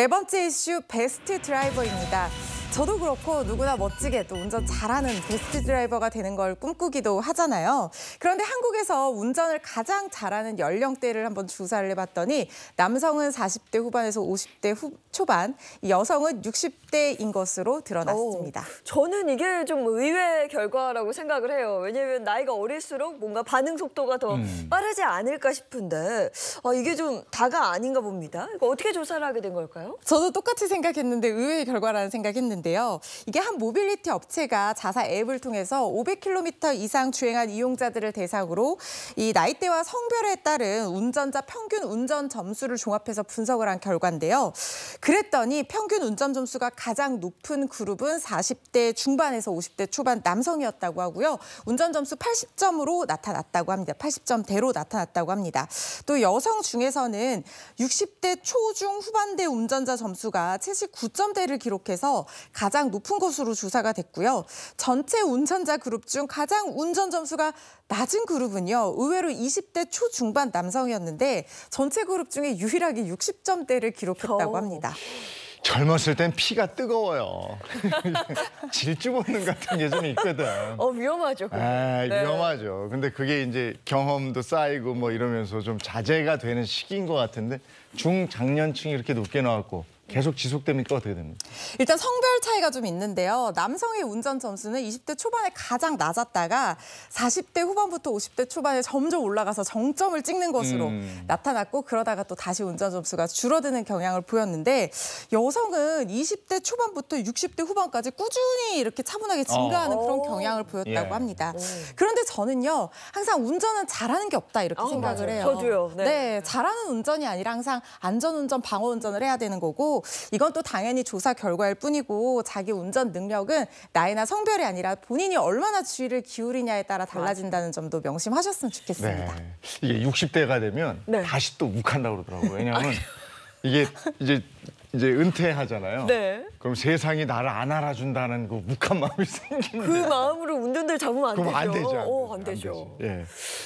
네 번째 이슈 베스트 드라이버입니다. 저도 그렇고 누구나 멋지게 또 운전 잘하는 베스트 드라이버가 되는 걸 꿈꾸기도 하잖아요. 그런데 한국에서 운전을 가장 잘하는 연령대를 한번 조사를 해봤더니 남성은 40대 후반에서 50대 후, 초반, 여성은 60대인 것으로 드러났습니다. 오, 저는 이게 좀 의외의 결과라고 생각을 해요. 왜냐하면 나이가 어릴수록 뭔가 반응 속도가 더 음. 빠르지 않을까 싶은데 아, 이게 좀 다가 아닌가 봅니다. 이거 어떻게 조사를 하게 된 걸까요? 저도 똑같이 생각했는데 의외의 결과라는 생각했는데 있는데요. 이게 한 모빌리티 업체가 자사 앱을 통해서 500km 이상 주행한 이용자들을 대상으로 이 나이대와 성별에 따른 운전자 평균 운전 점수를 종합해서 분석을 한 결과인데요. 그랬더니 평균 운전 점수가 가장 높은 그룹은 40대 중반에서 50대 초반 남성이었다고 하고요. 운전 점수 80점으로 나타났다고 합니다. 80점대로 나타났다고 합니다. 또 여성 중에서는 60대 초중 후반대 운전자 점수가 79점대를 기록해서 가장 높은 것으로 조사가 됐고요. 전체 운전자 그룹 중 가장 운전 점수가 낮은 그룹은요. 의외로 20대 초중반 남성이었는데 전체 그룹 중에 유일하게 60점대를 기록했다고 어. 합니다. 젊었을 땐 피가 뜨거워요. 질주 본능 같은 게 좀 있거든. 어 위험하죠. 아, 네. 위험하죠. 근데 그게 이제 경험도 쌓이고 뭐 이러면서 좀 자제가 되는 시기인 것 같은데 중장년층이 이렇게 높게 나왔고 계속 지속됩니까? 어떻게 됩니까? 일단 성별 차이가 좀 있는데요. 남성의 운전 점수는 20대 초반에 가장 낮았다가 40대 후반부터 50대 초반에 점점 올라가서 정점을 찍는 것으로 음. 나타났고 그러다가 또 다시 운전 점수가 줄어드는 경향을 보였는데 여성은 20대 초반부터 60대 후반까지 꾸준히 이렇게 차분하게 증가하는 어. 그런 경향을 보였다고 예. 합니다. 그런데 저는요. 항상 운전은 잘하는 게 없다 이렇게 아, 생각을 맞아요. 해요. 저도요. 네. 네, 잘하는 운전이 아니라 항상 안전운전, 방어운전을 해야 되는 거고 이건 또 당연히 조사 결과일 뿐이고 자기 운전 능력은 나이나 성별이 아니라 본인이 얼마나 주의를 기울이냐에 따라 달라진다는 점도 명심하셨으면 좋겠습니다. 네. 이게 60대가 되면 네. 다시 또 욱한다고 그러더라고요. 왜냐하면 아, 네. 이게 이제 이제 은퇴하잖아요. 네. 그럼 세상이 나를 안 알아준다는 그 묵한 마음이 생기는. 그 마음으로 운전대를 잡으면 안 그럼 되죠. 안 되죠. 어, 안 되죠. 안 되죠. 예.